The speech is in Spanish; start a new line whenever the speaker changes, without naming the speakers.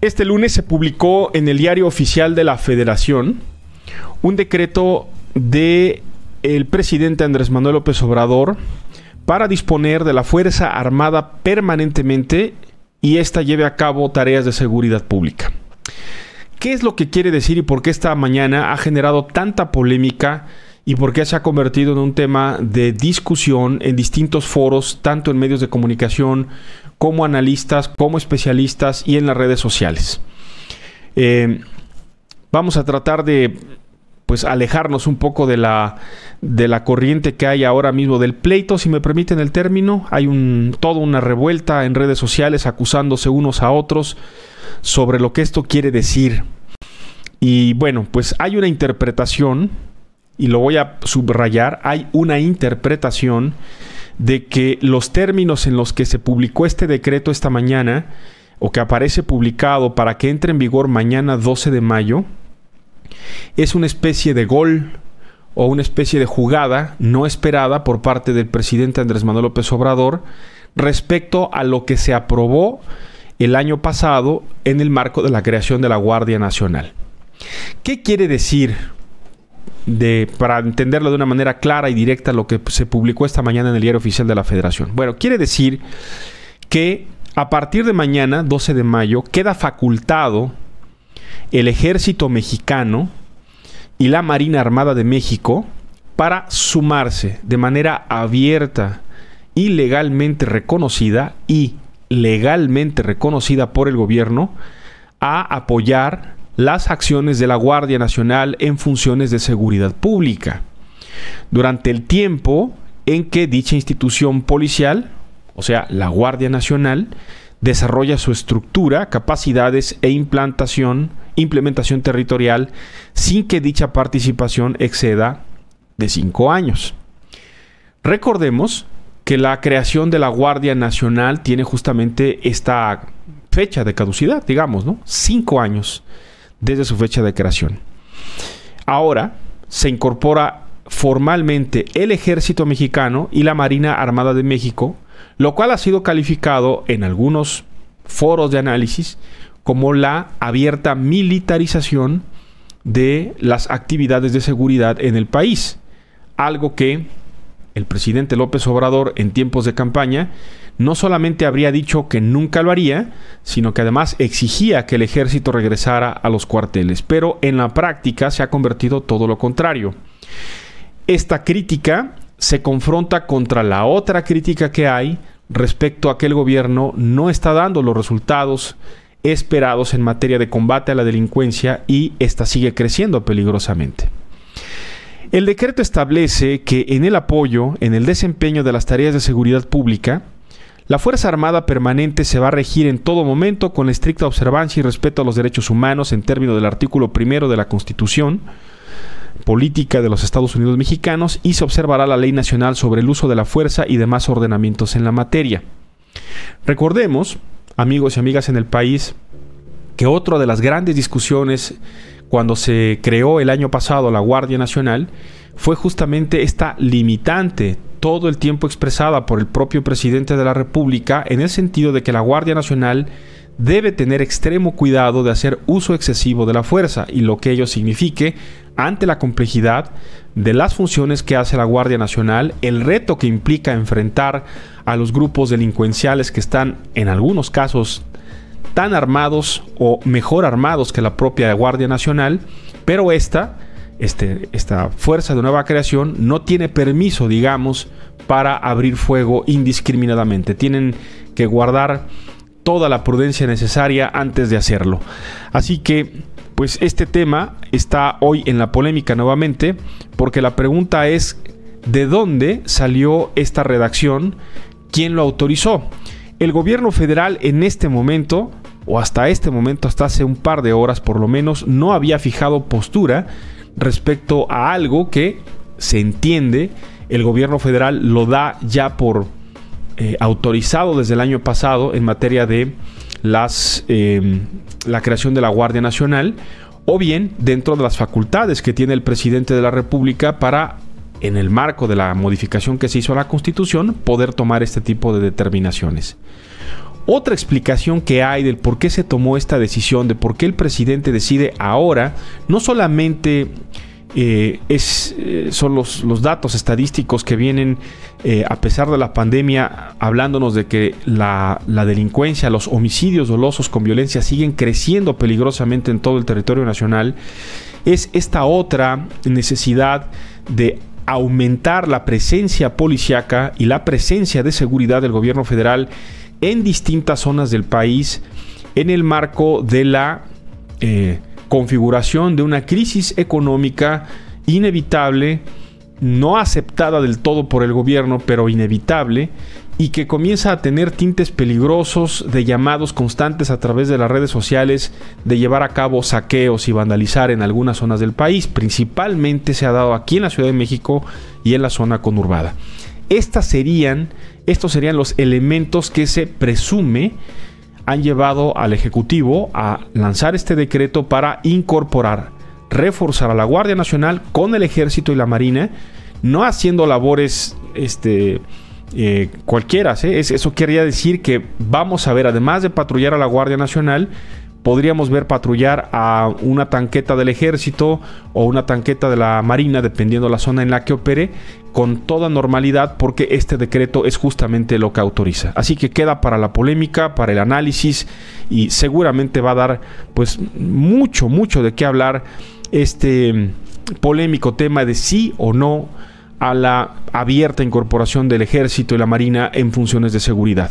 Este lunes se publicó en el diario oficial de la Federación un decreto de el presidente Andrés Manuel López Obrador para disponer de la Fuerza Armada permanentemente y ésta lleve a cabo tareas de seguridad pública. ¿Qué es lo que quiere decir y por qué esta mañana ha generado tanta polémica y por qué se ha convertido en un tema de discusión en distintos foros, tanto en medios de comunicación como analistas, como especialistas y en las redes sociales. Eh, vamos a tratar de pues alejarnos un poco de la, de la corriente que hay ahora mismo del pleito, si me permiten el término. Hay un, toda una revuelta en redes sociales acusándose unos a otros sobre lo que esto quiere decir. Y bueno, pues hay una interpretación y lo voy a subrayar, hay una interpretación de que los términos en los que se publicó este decreto esta mañana, o que aparece publicado para que entre en vigor mañana 12 de mayo, es una especie de gol o una especie de jugada no esperada por parte del presidente Andrés Manuel López Obrador respecto a lo que se aprobó el año pasado en el marco de la creación de la Guardia Nacional. ¿Qué quiere decir para entenderlo de una manera clara y directa lo que se publicó esta mañana en el diario oficial de la Federación. Bueno, quiere decir que a partir de mañana, 12 de mayo, queda facultado el ejército mexicano y la Marina Armada de México para sumarse de manera abierta y legalmente reconocida y legalmente reconocida por el gobierno a apoyar las acciones de la Guardia Nacional en funciones de seguridad pública durante el tiempo en que dicha institución policial, o sea, la Guardia Nacional, desarrolla su estructura, capacidades e implantación, implementación territorial sin que dicha participación exceda de cinco años. Recordemos que la creación de la Guardia Nacional tiene justamente esta fecha de caducidad, digamos, Cinco años desde su fecha de creación. Ahora se incorpora formalmente el ejército mexicano y la Marina Armada de México, lo cual ha sido calificado en algunos foros de análisis como la abierta militarización de las actividades de seguridad en el país, algo que el presidente López Obrador en tiempos de campaña, no solamente habría dicho que nunca lo haría, sino que además exigía que el ejército regresara a los cuarteles, pero en la práctica se ha convertido todo lo contrario. Esta crítica se confronta contra la otra crítica que hay respecto a que el gobierno no está dando los resultados esperados en materia de combate a la delincuencia y esta sigue creciendo peligrosamente. El decreto establece que en el apoyo, en el desempeño de las tareas de seguridad pública, la Fuerza Armada Permanente se va a regir en todo momento con estricta observancia y respeto a los derechos humanos en términos del artículo primero de la Constitución, política de los Estados Unidos mexicanos y se observará la ley nacional sobre el uso de la fuerza y demás ordenamientos en la materia. Recordemos, amigos y amigas en el país, que otra de las grandes discusiones cuando se creó el año pasado la Guardia Nacional fue justamente esta limitante todo el tiempo expresada por el propio presidente de la República en el sentido de que la Guardia Nacional debe tener extremo cuidado de hacer uso excesivo de la fuerza y lo que ello signifique ante la complejidad de las funciones que hace la Guardia Nacional, el reto que implica enfrentar a los grupos delincuenciales que están en algunos casos tan armados o mejor armados que la propia Guardia Nacional, pero esta, este, esta fuerza de nueva creación no tiene permiso, digamos, para abrir fuego indiscriminadamente. Tienen que guardar toda la prudencia necesaria antes de hacerlo. Así que, pues este tema está hoy en la polémica nuevamente, porque la pregunta es, ¿de dónde salió esta redacción? ¿Quién lo autorizó? El gobierno federal en este momento o hasta este momento, hasta hace un par de horas por lo menos, no había fijado postura respecto a algo que se entiende, el gobierno federal lo da ya por eh, autorizado desde el año pasado en materia de las, em, la creación de la Guardia Nacional, o bien dentro de las facultades que tiene el presidente de la República para en el marco de la modificación que se hizo a la Constitución, poder tomar este tipo de determinaciones. Otra explicación que hay del por qué se tomó esta decisión, de por qué el presidente decide ahora, no solamente eh, es, eh, son los, los, datos estadísticos que vienen, eh, a pesar de la pandemia, hablándonos de que la, la delincuencia, los homicidios dolosos con violencia siguen creciendo peligrosamente en todo el territorio nacional, es esta otra necesidad de aumentar la presencia policiaca y la presencia de seguridad del gobierno federal en distintas zonas del país en el marco de la eh, configuración de una crisis económica inevitable, no aceptada del todo por el gobierno, pero inevitable, y que comienza a tener tintes peligrosos de llamados constantes a través de las redes sociales de llevar a cabo saqueos y vandalizar en algunas zonas del país. Principalmente se ha dado aquí en la Ciudad de México y en la zona conurbada estos serían los elementos que se presume han llevado al Ejecutivo a lanzar este decreto para incorporar, reforzar a la Guardia Nacional con el Ejército y la Marina, no haciendo labores este, eh, cualquiera. eso quería decir que vamos a ver, además de patrullar a la Guardia Nacional, podríamos ver patrullar a una tanqueta del ejército o una tanqueta de la marina, dependiendo la zona en la que opere, con toda normalidad porque este decreto es justamente lo que autoriza. Así que queda para la polémica, para el análisis y seguramente va a dar pues mucho, mucho de qué hablar este polémico tema de sí o no a la abierta incorporación del ejército y la marina en funciones de seguridad.